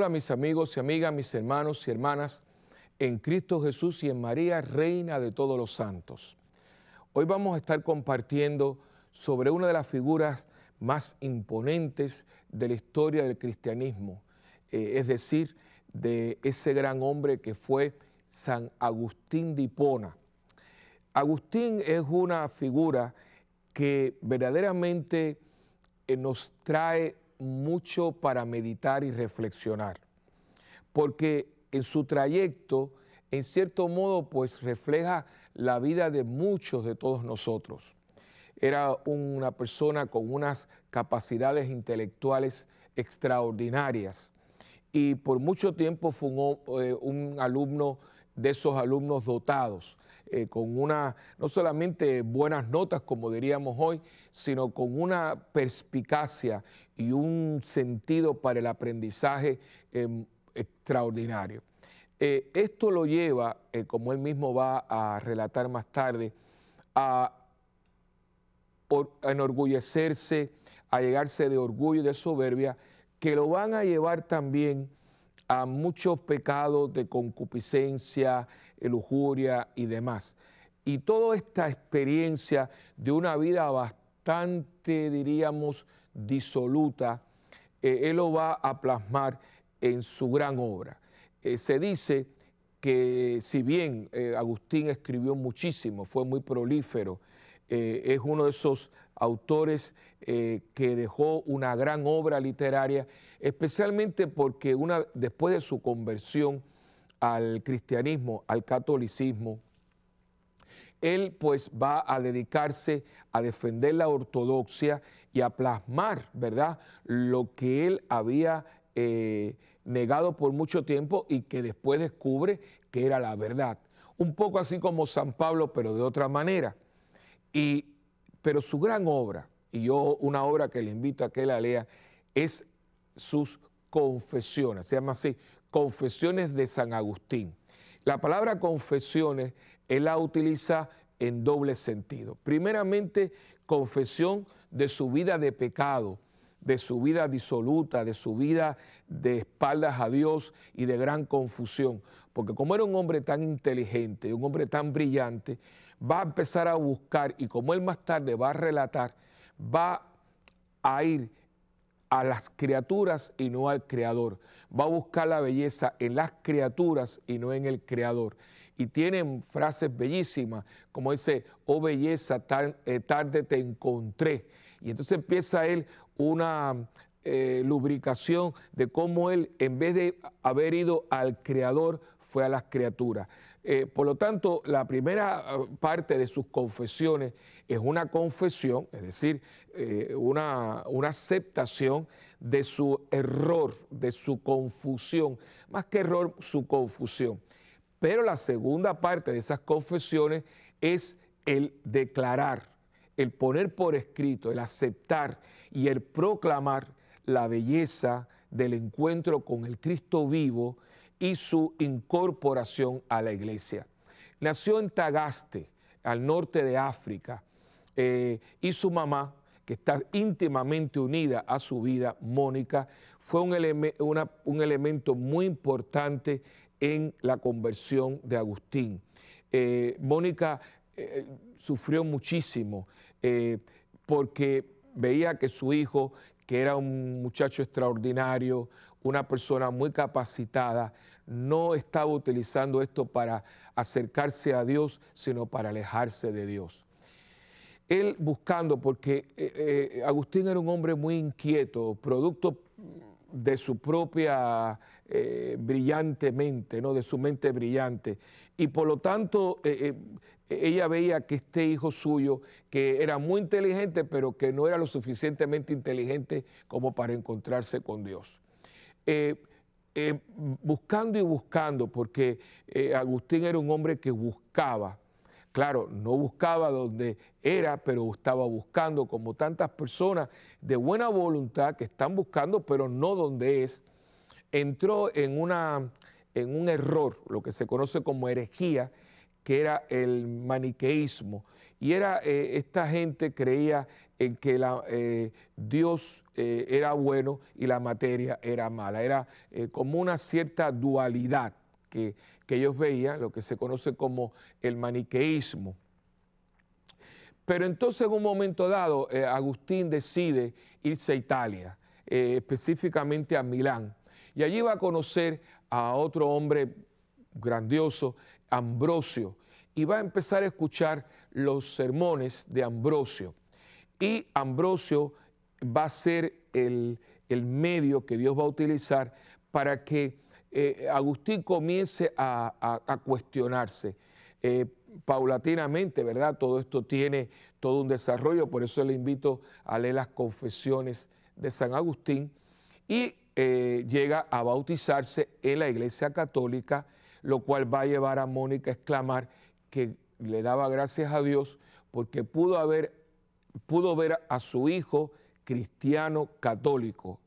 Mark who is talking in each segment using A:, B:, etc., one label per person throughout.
A: Hola mis amigos y amigas, mis hermanos y hermanas, en Cristo Jesús y en María, Reina de todos los santos. Hoy vamos a estar compartiendo sobre una de las figuras más imponentes de la historia del cristianismo, eh, es decir, de ese gran hombre que fue San Agustín de Hipona. Agustín es una figura que verdaderamente eh, nos trae mucho para meditar y reflexionar, porque en su trayecto, en cierto modo, pues refleja la vida de muchos de todos nosotros. Era una persona con unas capacidades intelectuales extraordinarias y por mucho tiempo fue un, eh, alumno de esos alumnos dotados. Eh, con una, no solamente buenas notas, como diríamos hoy, sino con una perspicacia y un sentido para el aprendizaje em, extraordinario. Eh, esto lo lleva, eh, como él mismo va a relatar más tarde, a enorgullecerse, a llegarse de orgullo y de soberbia, que lo van a llevar también a muchos pecados de concupiscencia, eh, lujuria y demás. Y toda esta experiencia de una vida bastante, diríamos, disoluta, eh, Él lo va a plasmar en su gran obra. Eh, se dice que si bien Agustín escribió muchísimo, fue muy prolífero, es uno de esos autores eh, que dejó una gran obra literaria, especialmente porque una, después de su conversión al cristianismo, al catolicismo, él pues va a dedicarse a defender la ortodoxia y a plasmar, ¿verdad?, lo que él había eh, negado por mucho tiempo y que después descubre que era la verdad. Un poco así como San Pablo, pero de otra manera. Y pero su gran obra, y yo una obra que le invito a que la lea, es sus confesiones, se llama así, Confesiones de San Agustín. La palabra confesiones, él la utiliza en doble sentido. Primeramente, confesión de su vida de pecado, de su vida disoluta, de su vida de espaldas a Dios y de gran confusión. Porque como era un hombre tan inteligente, un hombre tan brillante, va a empezar a buscar y como él más tarde va a relatar, va a ir a las criaturas y no al creador. Va a buscar la belleza en las criaturas y no en el creador. Y tienen frases bellísimas, como dice, oh belleza, tan, eh, tarde te encontré. Y entonces empieza él una eh, lubricación de cómo él, en vez de haber ido al creador, fue a las criaturas. Eh, por lo tanto, la primera eh, parte de sus confesiones es una confesión, es decir, eh, una, una aceptación de su error, de su confusión, más que error, su confusión. Pero la segunda parte de esas confesiones es el declarar, el poner por escrito, el aceptar y el proclamar la belleza del encuentro con el Cristo vivo y su incorporación a la iglesia. Nació en Tagaste, al norte de África, eh, y su mamá, que está íntimamente unida a su vida, Mónica, fue un, elemento muy importante en la conversión de Agustín. Eh, mónica eh, sufrió muchísimo porque veía que su hijo, que era un muchacho extraordinario, una persona muy capacitada, no estaba utilizando esto para acercarse a Dios, sino para alejarse de Dios. Él buscando, porque eh, eh, Agustín era un hombre muy inquieto, producto de su propia eh, brillante mente, ¿no? de su mente brillante. Y por lo tanto, ella veía que este hijo suyo, que era muy inteligente, pero que no era lo suficientemente inteligente como para encontrarse con Dios. Eh, eh, buscando y buscando, porque eh, Agustín era un hombre que buscaba. Claro, no buscaba donde era, pero estaba buscando, como tantas personas de buena voluntad que están buscando, pero no donde es. Entró en un error, lo que se conoce como herejía, que era el maniqueísmo. Y era, eh, esta gente creía en que eh, Dios eh, era bueno y la materia era mala. Era como una cierta dualidad que, que ellos veían, lo que se conoce como el maniqueísmo. Pero entonces en un momento dado, Agustín decide irse a Italia, específicamente a Milán. Y allí va a conocer a otro hombre grandioso, Ambrosio, y va a empezar a escuchar los sermones de Ambrosio. Y Ambrosio va a ser el, medio que Dios va a utilizar para que eh, Agustín comience a, cuestionarse. Eh, paulatinamente, ¿verdad? Todo esto tiene todo un desarrollo, por eso le invito a leer las confesiones de San Agustín. Y eh, llega a bautizarse en la Iglesia Católica, lo cual va a llevar a Mónica a exclamar que le daba gracias a Dios porque pudo, pudo ver a su hijo cristiano católico.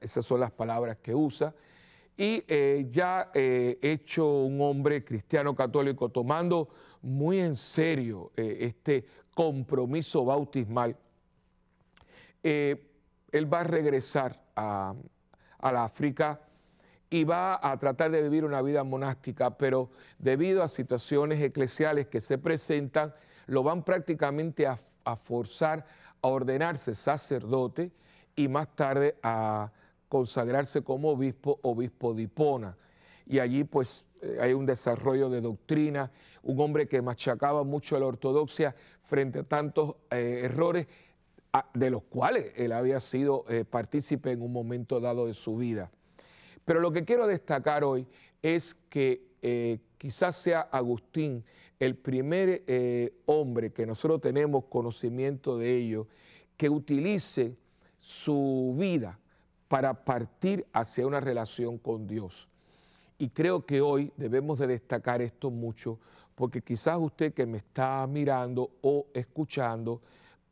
A: Esas son las palabras que usa. Y eh, ya eh, hecho un hombre cristiano católico, tomando muy en serio eh, este compromiso bautismal, él va a regresar a, a la África y va a tratar de vivir una vida monástica, pero debido a situaciones eclesiales que se presentan, lo van prácticamente a, forzar a ordenarse sacerdote y más tarde a consagrarse como obispo, obispo dipona. Y allí pues eh, hay un desarrollo de doctrina, un hombre que machacaba mucho la ortodoxia frente a tantos eh, errores de los cuales él había sido eh, partícipe en un momento dado de su vida. Pero lo que quiero destacar hoy es que eh, quizás sea Agustín el primer eh, hombre que nosotros tenemos conocimiento de ello, que utilice su vida para partir hacia una relación con Dios. Y creo que hoy debemos de destacar esto mucho, porque quizás usted que me está mirando o escuchando,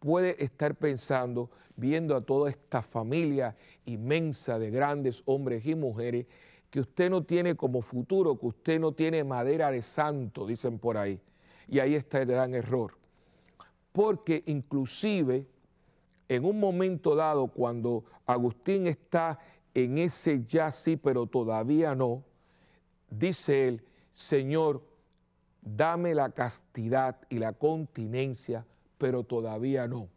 A: puede estar pensando viendo a toda esta familia inmensa de grandes hombres y mujeres que usted no tiene como futuro, que usted no tiene madera de santo, dicen por ahí. Y ahí está el gran error. Porque inclusive en un momento dado, cuando Agustín está en ese ya sí, pero todavía no, dice él, Señor, dame la castidad y la continencia pero todavía no.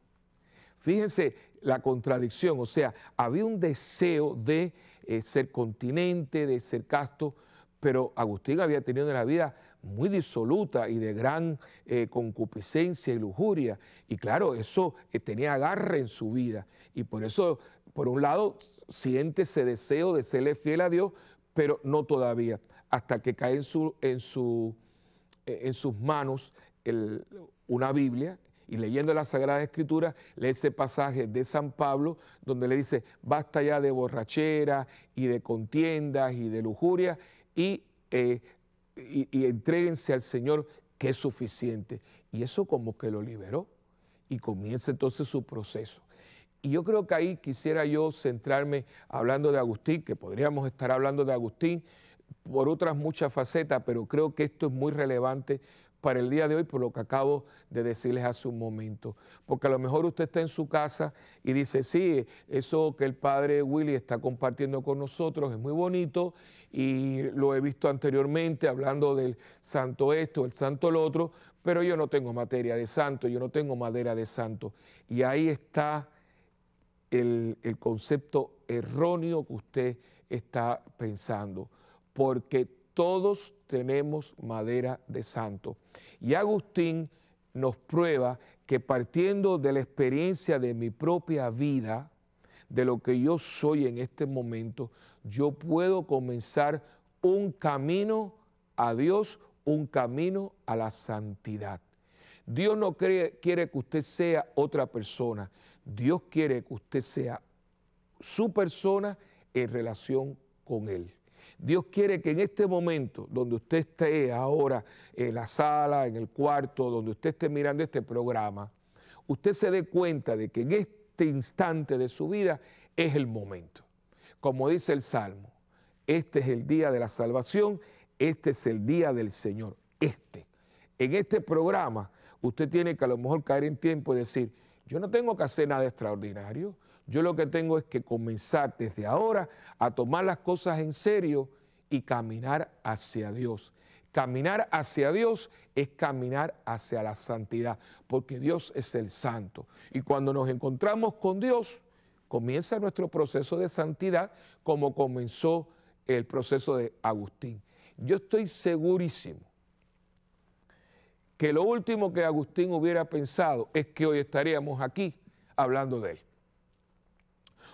A: Fíjense la contradicción, o sea, había un deseo de eh, ser continente, de ser casto, pero Agustín había tenido una vida muy disoluta y de gran eh, concupiscencia y lujuria. Y claro, eso eh, tenía agarre en su vida. Y por eso, por un lado, siente ese deseo de serle fiel a Dios, pero no todavía, hasta que cae en, en, su, en sus manos una Biblia, y leyendo la Sagrada Escritura, lee ese pasaje de San Pablo donde le dice, basta ya de borrachera y de contiendas y de lujuria y, eh, entreguense al Señor que es suficiente. Y eso como que lo liberó y comienza entonces su proceso. Y yo creo que ahí quisiera yo centrarme hablando de Agustín, que podríamos estar hablando de Agustín por otras muchas facetas, pero creo que esto es muy relevante para el día de hoy por lo que acabo de decirles hace un momento. Porque a lo mejor usted está en su casa y dice, sí, eso que el padre Willy está compartiendo con nosotros es muy bonito y lo he visto anteriormente hablando del santo esto, el santo lo otro, pero yo no tengo materia de santo, yo no tengo madera de santo. Y ahí está el, concepto erróneo que usted está pensando. Porque todos tenemos madera de santo. Y Agustín nos prueba que partiendo de la experiencia de mi propia vida, de lo que yo soy en este momento, yo puedo comenzar un camino a Dios, un camino a la santidad. Dios no quiere que usted sea otra persona. Dios quiere que usted sea su persona en relación con Él. Dios quiere que en este momento, donde usted esté ahora en la sala, en el cuarto, donde usted esté mirando este programa, usted se dé cuenta de que en este instante de su vida es el momento. Como dice el Salmo, este es el día de la salvación, este es el día del Señor, este. En este programa usted tiene que a lo mejor caer en tiempo y decir, yo no tengo que hacer nada extraordinario. Yo lo que tengo es que comenzar desde ahora a tomar las cosas en serio y caminar hacia Dios. Caminar hacia Dios es caminar hacia la santidad, porque Dios es el santo. Y cuando nos encontramos con Dios, comienza nuestro proceso de santidad como comenzó el proceso de Agustín. Yo estoy segurísimo que lo último que Agustín hubiera pensado es que hoy estaríamos aquí hablando de él.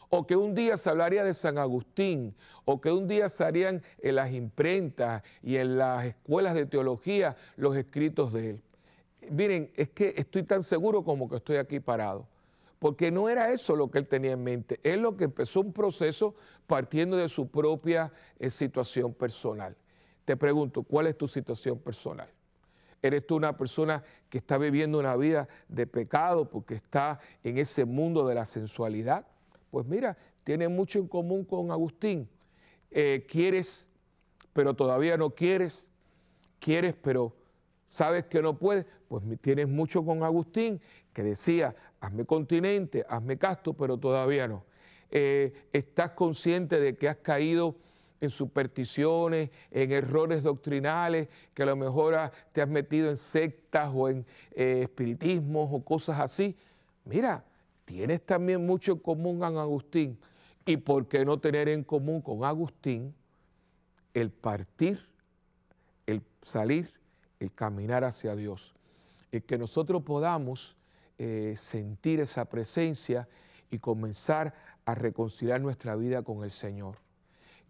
A: O que un día se hablaría de San Agustín, o que un día se harían en las imprentas y en las escuelas de teología los escritos de él. Miren, es que estoy tan seguro como que estoy aquí parado porque no era eso lo que él tenía en mente. Él lo que empezó un proceso partiendo de su propia eh, situación personal. Te pregunto, ¿cuál es tu situación personal? eres tú una persona que está viviendo una vida de pecado porque está en ese mundo de la sensualidad, pues mira, tiene mucho en común con Agustín. Eh, quieres, pero todavía no quieres. Quieres, pero sabes que no puedes. Pues tienes mucho con Agustín, que decía, hazme continente, hazme casto, pero todavía no. Eh, estás consciente de que has caído en supersticiones, en errores doctrinales, que a lo mejor te has metido en sectas o en eh, espiritismos o cosas así. Mira, tienes también mucho en común con Agustín. ¿Y por qué no tener en común con Agustín el partir, el salir, el caminar hacia Dios? El que nosotros podamos eh, sentir esa presencia y comenzar a reconciliar nuestra vida con el Señor.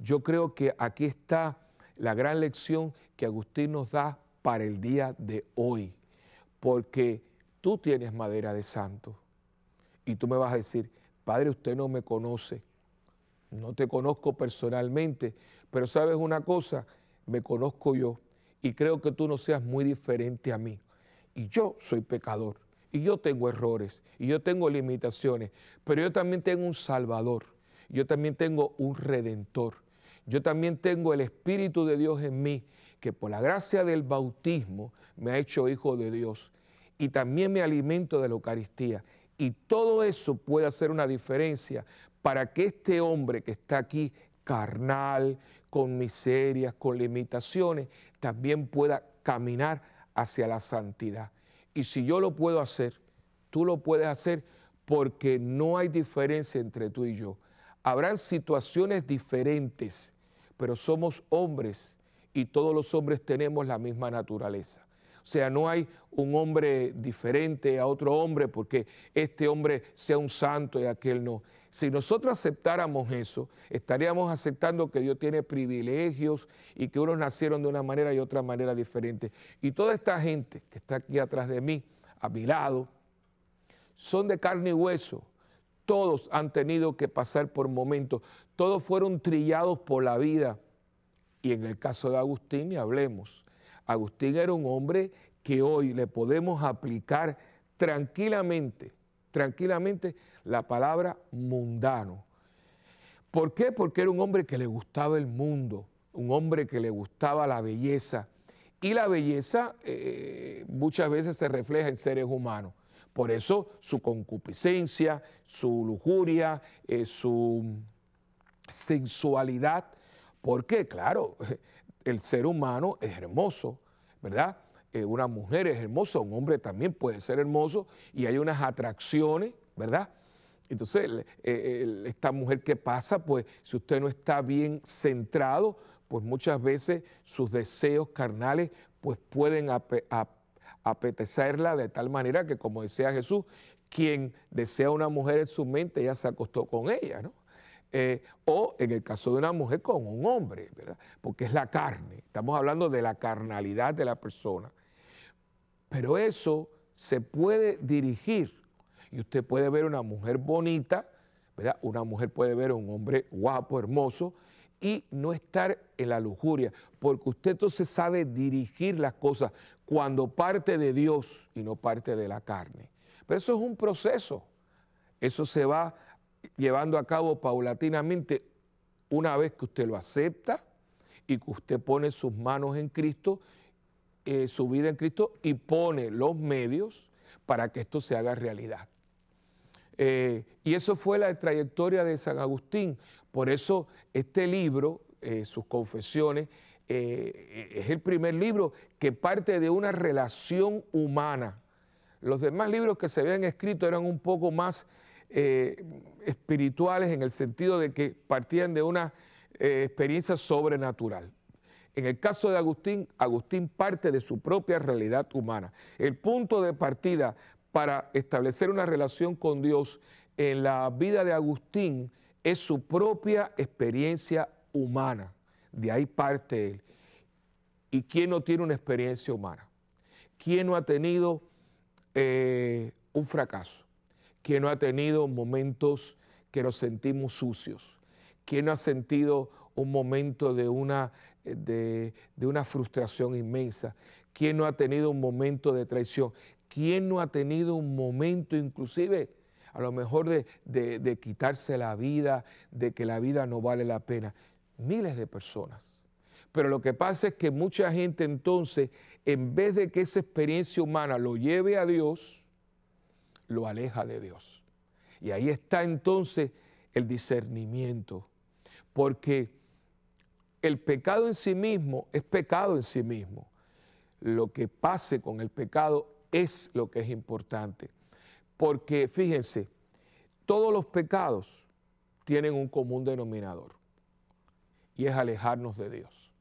A: Yo creo que aquí está la gran lección que Agustín nos da para el día de hoy, porque tú tienes madera de santo y tú me vas a decir, Padre, usted no me conoce, no te conozco personalmente, pero sabes una cosa, me conozco yo y creo que tú no seas muy diferente a mí. Y yo soy pecador, y yo tengo errores, y yo tengo limitaciones, pero yo también tengo un Salvador, yo también tengo un Redentor yo también tengo el Espíritu de Dios en mí, que por la gracia del bautismo me ha hecho hijo de Dios. Y también me alimento de la Eucaristía. Y todo eso puede hacer una diferencia para que este hombre que está aquí carnal, con miserias, con limitaciones, también pueda caminar hacia la santidad. Y si yo lo puedo hacer, tú lo puedes hacer porque no hay diferencia entre tú y yo. Habrán situaciones diferentes pero somos hombres y todos los hombres tenemos la misma naturaleza. O sea, no hay un hombre diferente a otro hombre porque este hombre sea un santo y aquel no. Si nosotros aceptáramos eso, estaríamos aceptando que Dios tiene privilegios y que unos nacieron de una manera y otra manera diferente. Y toda esta gente que está aquí atrás de mí, a mi lado, son de carne y hueso, todos han tenido que pasar por momentos, todos fueron trillados por la vida. Y en el caso de Agustín, y hablemos. Agustín era un hombre que hoy le podemos aplicar tranquilamente, tranquilamente la palabra mundano. ¿Por qué? Porque era un hombre que le gustaba el mundo, un hombre que le gustaba la belleza. Y la belleza eh, muchas veces se refleja en seres humanos. Por eso su concupiscencia, su lujuria, eh, su sensualidad, porque claro, el ser humano es hermoso, ¿verdad? Eh, una mujer es hermosa, un hombre también puede ser hermoso y hay unas atracciones, ¿verdad? Entonces, eh, esta mujer que pasa, pues si usted no está bien centrado, pues muchas veces sus deseos carnales pues pueden apetecerla de tal manera que, como decía Jesús, quien desea una mujer en su mente ya se acostó con ella, ¿no? Eh, o en el caso de una mujer con un hombre, ¿verdad? Porque es la carne, estamos hablando de la carnalidad de la persona. Pero eso se puede dirigir y usted puede ver una mujer bonita, ¿verdad? Una mujer puede ver a un hombre guapo, hermoso, y no estar en la lujuria, porque usted entonces sabe dirigir las cosas, cuando parte de Dios y no parte de la carne. Pero eso es un proceso. Eso se va llevando a cabo paulatinamente una vez que usted lo acepta y que usted pone sus manos en Cristo, eh, su vida en Cristo y pone los medios para que esto se haga realidad. Eh, y eso fue la trayectoria de San Agustín. Por eso este libro, eh, sus confesiones, eh, es el primer libro que parte de una relación humana. Los demás libros que se habían escrito eran un poco más eh, espirituales en el sentido de que partían de una eh, experiencia sobrenatural. En el caso de Agustín, Agustín parte de su propia realidad humana. El punto de partida para establecer una relación con Dios en la vida de Agustín es su propia experiencia humana de ahí parte Él. ¿Y quién no tiene una experiencia humana? ¿Quién no ha tenido eh, un fracaso? ¿Quién no ha tenido momentos que nos sentimos sucios? ¿Quién no ha sentido un momento de una, de, una frustración inmensa? ¿Quién no ha tenido un momento de traición? ¿Quién no ha tenido un momento inclusive? a lo mejor de, quitarse la vida, de que la vida no vale la pena miles de personas. Pero lo que pasa es que mucha gente entonces, en vez de que esa experiencia humana lo lleve a Dios, lo aleja de Dios. Y ahí está entonces el discernimiento. Porque el pecado en sí mismo es pecado en sí mismo. Lo que pase con el pecado es lo que es importante. Porque fíjense, todos los pecados tienen un común denominador y es alejarnos de Dios.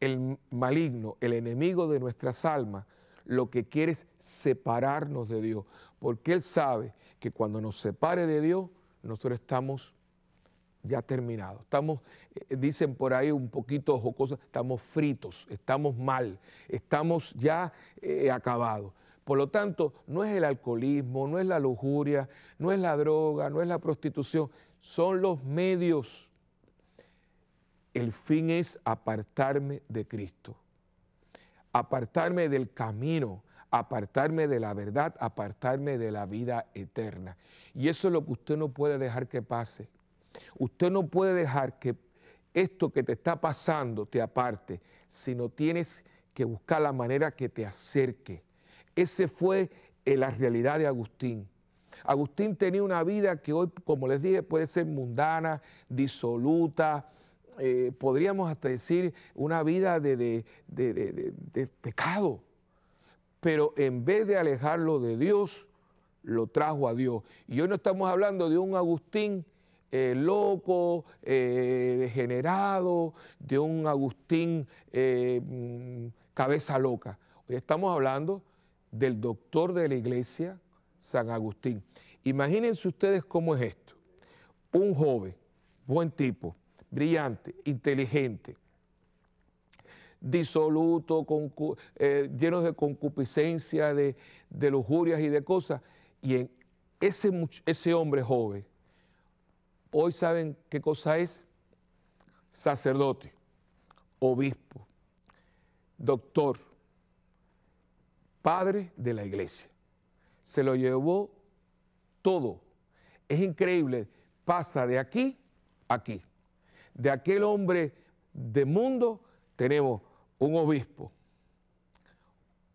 A: El maligno, el enemigo de nuestras almas, lo que quiere es separarnos de Dios, porque Él sabe que cuando nos separe de Dios, nosotros estamos ya terminados. Estamos, eh, dicen por ahí un poquito jocosa, estamos fritos, estamos mal, estamos ya eh, acabados. Por lo tanto, no es el alcoholismo, no es la lujuria, no es la droga, no es la prostitución, son los medios el fin es apartarme de Cristo, apartarme del camino, apartarme de la verdad, apartarme de la vida eterna. Y eso es lo que usted no puede dejar que pase. Usted no puede dejar que esto que te está pasando te aparte, sino tienes que buscar la manera que te acerque. Ese fue eh, la realidad de Agustín. Agustín tenía una vida que hoy, como les dije, puede ser mundana, disoluta, eh, podríamos hasta decir, una vida de, pecado. Pero en vez de alejarlo de Dios, lo trajo a Dios. Y hoy no estamos hablando de un Agustín eh, loco, eh, degenerado, de un Agustín mm, cabeza loca. Hoy estamos hablando del doctor de la iglesia, San Agustín. Imagínense ustedes cómo es esto. Un joven, buen tipo, brillante, inteligente, disoluto, eh, lleno de concupiscencia, de, lujurias y de cosas. Y en ese, ese hombre joven, hoy saben qué cosa es sacerdote, obispo, doctor, padre de la iglesia. Se lo llevó todo. Es increíble, pasa de aquí a aquí de aquel hombre de mundo, tenemos un obispo,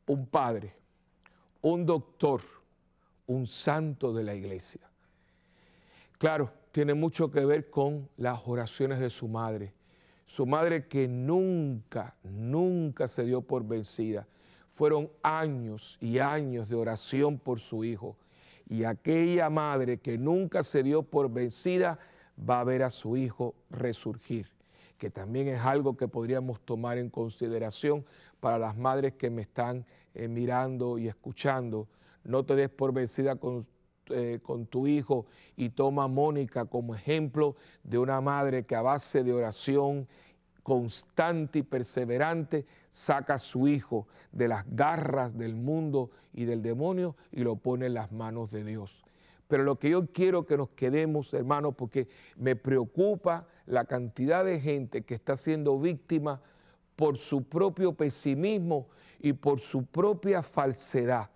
A: un padre, un doctor, un santo de la iglesia. Claro, tiene mucho que ver con las oraciones de su madre. Su madre que nunca, nunca se dio por vencida. Fueron años y años de oración por su hijo. Y aquella madre que nunca se dio por vencida, va a ver a su hijo resurgir, que también es algo que podríamos tomar en consideración para las madres que me están eh, mirando y escuchando. No te des por vencida con eh, con tu hijo y toma a Mónica como ejemplo de una madre que a base de oración constante y perseverante saca a su hijo de las garras del mundo y del demonio y lo pone en las manos de Dios. Pero lo que yo quiero que nos quedemos, hermanos, porque me preocupa la cantidad de gente que está siendo víctima por su propio pesimismo y por su propia falsedad,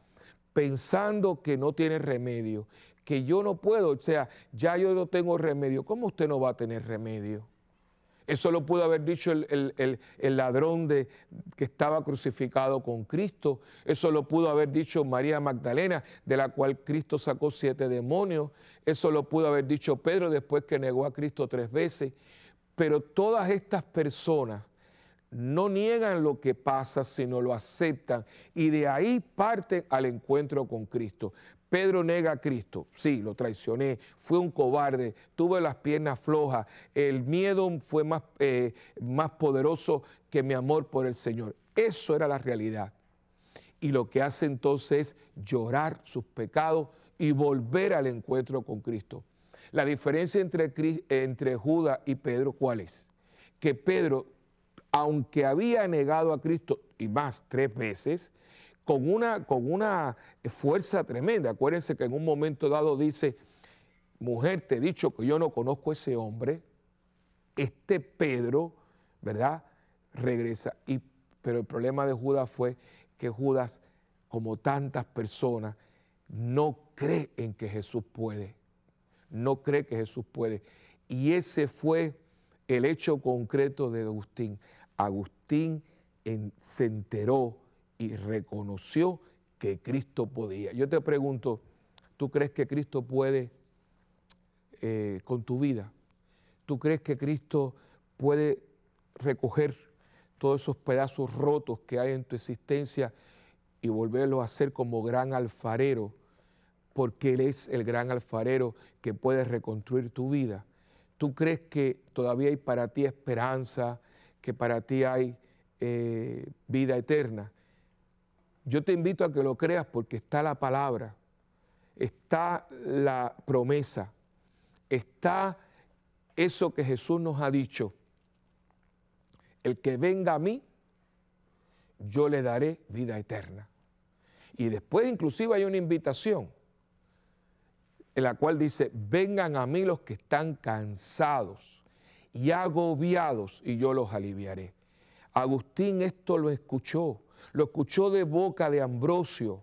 A: pensando que no tiene remedio, que yo no puedo, o sea, ya yo no tengo remedio. ¿Cómo usted no va a tener remedio? Eso lo pudo haber dicho el, ladrón de, que estaba crucificado con Cristo. Eso lo pudo haber dicho María Magdalena, de la cual Cristo sacó siete demonios. Eso lo pudo haber dicho Pedro después que negó a Cristo tres veces. Pero todas estas personas no niegan lo que pasa, sino lo aceptan. Y de ahí parten al encuentro con Cristo. Pedro nega a Cristo, sí, lo traicioné, fue un cobarde, tuve las piernas flojas, el miedo fue más, eh, más poderoso que mi amor por el Señor. Eso era la realidad. Y lo que hace entonces es llorar sus pecados y volver al encuentro con Cristo. La diferencia entre, entre Judas y Pedro, ¿cuál es? Que Pedro, aunque había negado a Cristo y más tres veces, con una, con una eh, fuerza tremenda. Acuérdense que en un momento dado dice, mujer, te he dicho que yo no conozco a ese hombre, este Pedro, ¿verdad? Regresa. Y, pero el problema de Judas fue que Judas, como tantas personas, no cree en que Jesús puede. No cree que Jesús puede. Y ese fue el hecho concreto de Agustín. Agustín se enteró y reconoció que Cristo podía. Yo te pregunto, ¿tú crees que Cristo puede eh, con tu vida? ¿Tú crees que Cristo puede recoger todos esos pedazos rotos que hay en tu existencia y volverlos a hacer como gran alfarero? Porque Él es el gran alfarero que puede reconstruir tu vida. ¿Tú crees que todavía hay para ti esperanza, que para ti hay eh, vida eterna? Yo te invito a que lo creas porque está la palabra, está la promesa, está eso que Jesús nos ha dicho. El que venga a mí, yo le daré vida eterna. Y después inclusive hay una invitación en la cual dice, vengan a mí los que están cansados y agobiados y yo los aliviaré. Agustín esto lo escuchó lo escuchó de boca de Ambrosio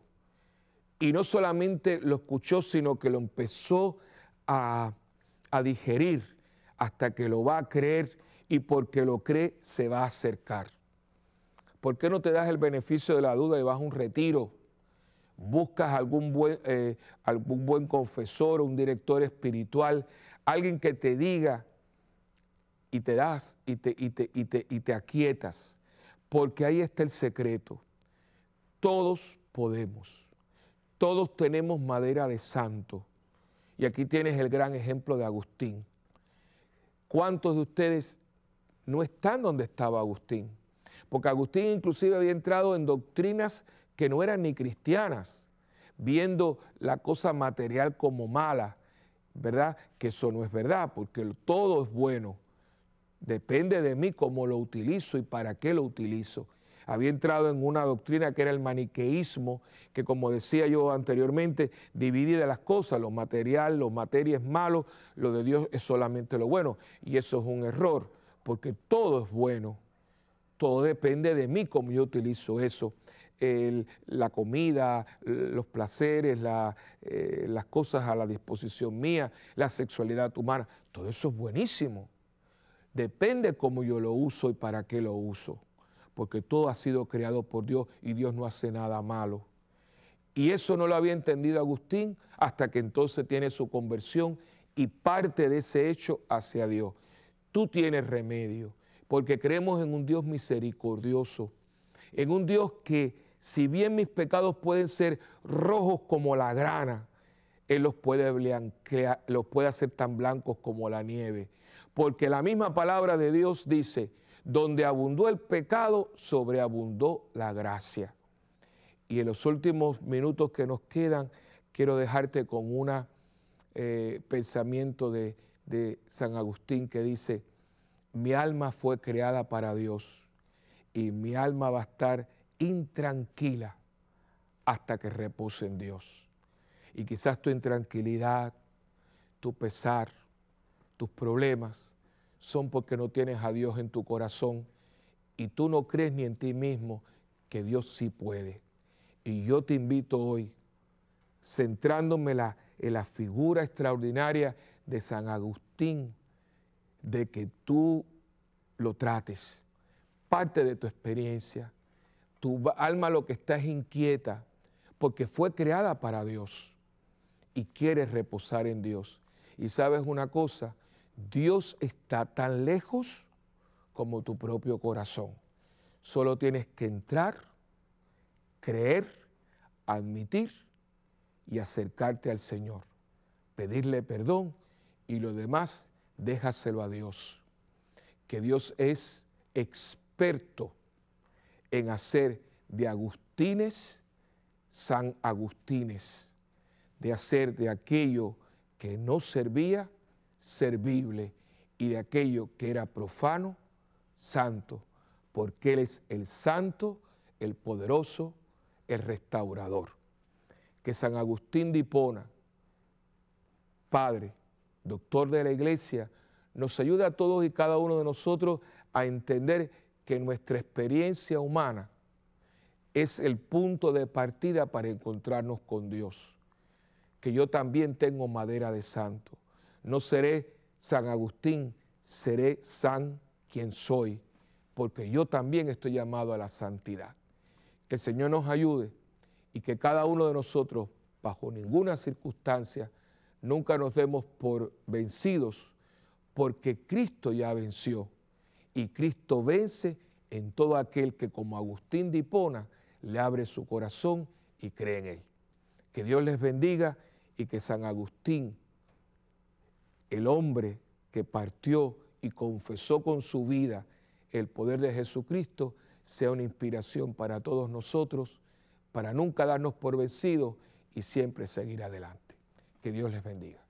A: y no solamente lo escuchó, sino que lo empezó a, a digerir hasta que lo va a creer y porque lo cree se va a acercar. ¿Por qué no te das el beneficio de la duda y vas a un retiro? Buscas algún buen, eh, algún buen confesor, un director espiritual, alguien que te diga y te das y y te, y te aquietas porque ahí está el secreto. Todos podemos, todos tenemos madera de santo. Y aquí tienes el gran ejemplo de Agustín. ¿Cuántos de ustedes no están donde estaba Agustín? Porque Agustín inclusive había entrado en doctrinas que no eran ni cristianas, viendo la cosa material como mala, ¿verdad? Que eso no es verdad, porque todo es bueno Depende de mí cómo lo utilizo y para qué lo utilizo. Había entrado en una doctrina que era el maniqueísmo, que como decía yo anteriormente, divide las cosas, lo material, lo materia es malo, lo de Dios es solamente lo bueno. Y eso es un error, porque todo es bueno. Todo depende de mí cómo yo utilizo eso. la comida, los placeres, eh, las cosas a la disposición mía, la sexualidad humana, todo eso es buenísimo Depende cómo yo lo uso y para qué lo uso, porque todo ha sido creado por Dios y Dios no hace nada malo. Y eso no lo había entendido Agustín hasta que entonces tiene su conversión y parte de ese hecho hacia Dios. Tú tienes remedio, porque creemos en un Dios misericordioso, en un Dios que si bien mis pecados pueden ser rojos como la grana, Él los puede, los puede hacer tan blancos como la nieve. Porque la misma palabra de Dios dice, donde abundó el pecado, sobreabundó la gracia. Y en los últimos minutos que nos quedan, quiero dejarte con un eh, pensamiento de, de San Agustín que dice, mi alma fue creada para Dios y mi alma va a estar intranquila hasta que repose en Dios. Y quizás tu intranquilidad, tu pesar, tus problemas son porque no tienes a Dios en tu corazón y tú no crees ni en ti mismo que Dios sí puede. Y yo te invito hoy, centrándome en la figura extraordinaria de San Agustín, de que tú lo trates, parte de tu experiencia, tu alma lo que está es inquieta, porque fue creada para Dios y quieres reposar en Dios. Y sabes una cosa, Dios está tan lejos como tu propio corazón. Solo tienes que entrar, creer, admitir y acercarte al Señor, pedirle perdón y lo demás déjaselo a Dios. Que Dios es experto en hacer de Agustines San Agustines, de hacer de aquello que no servía, servible y de aquello que era profano, santo, porque Él es el santo, el poderoso, el restaurador. Que San Agustín de Hipona, Padre, doctor de la Iglesia, nos ayude a todos y cada uno de nosotros a entender que nuestra experiencia humana es el punto de partida para encontrarnos con Dios. Que yo también tengo madera de santo no seré San Agustín, seré San quien soy, porque yo también estoy llamado a la santidad. Que el Señor nos ayude y que cada uno de nosotros, bajo ninguna circunstancia, nunca nos demos por vencidos, porque Cristo ya venció y Cristo vence en todo aquel que como Agustín de Hipona le abre su corazón y cree en él. Que Dios les bendiga y que San Agustín el hombre que partió y confesó con su vida el poder de Jesucristo sea una inspiración para todos nosotros, para nunca darnos por vencidos y siempre seguir adelante. Que Dios les bendiga.